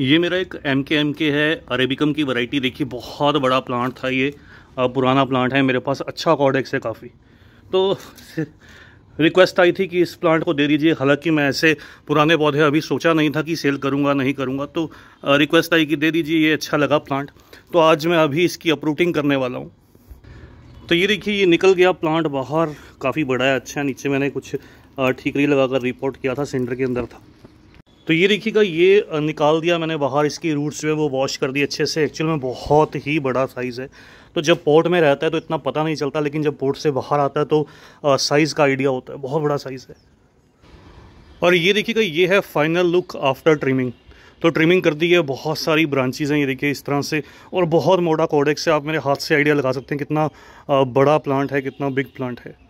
ये मेरा एक एम के एम के है अरेबिकम की वैरायटी देखिए बहुत बड़ा प्लांट था ये पुराना प्लांट है मेरे पास अच्छा कॉडेक्स है काफ़ी तो रिक्वेस्ट आई थी कि इस प्लांट को दे दीजिए हालांकि मैं ऐसे पुराने पौधे अभी सोचा नहीं था कि सेल करूंगा नहीं करूंगा तो रिक्वेस्ट आई कि दे दीजिए ये अच्छा लगा प्लांट तो आज मैं अभी इसकी अपरूटिंग करने वाला हूँ तो ये देखिए ये निकल गया प्लांट बाहर काफ़ी बड़ा है अच्छा नीचे मैंने कुछ ठीकरी लगा कर रिपोर्ट किया था सेंटर के अंदर था तो ये देखिएगा ये निकाल दिया मैंने बाहर इसकी रूट्स जो है वो वॉश कर दी अच्छे से एक्चुअल में बहुत ही बड़ा साइज़ है तो जब पोर्ट में रहता है तो इतना पता नहीं चलता लेकिन जब पोर्ट से बाहर आता है तो साइज़ का आइडिया होता है बहुत बड़ा साइज़ है और ये देखिएगा ये है फाइनल लुक आफ्टर ट्रिमिंग तो ट्रिमिंग कर दी है बहुत सारी ब्रांचेज़ हैं ये देखिए इस तरह से और बहुत मोटा कॉडेक्स है आप मेरे हाथ से आइडिया लगा सकते हैं कितना बड़ा प्लांट है कितना बिग प्लांट है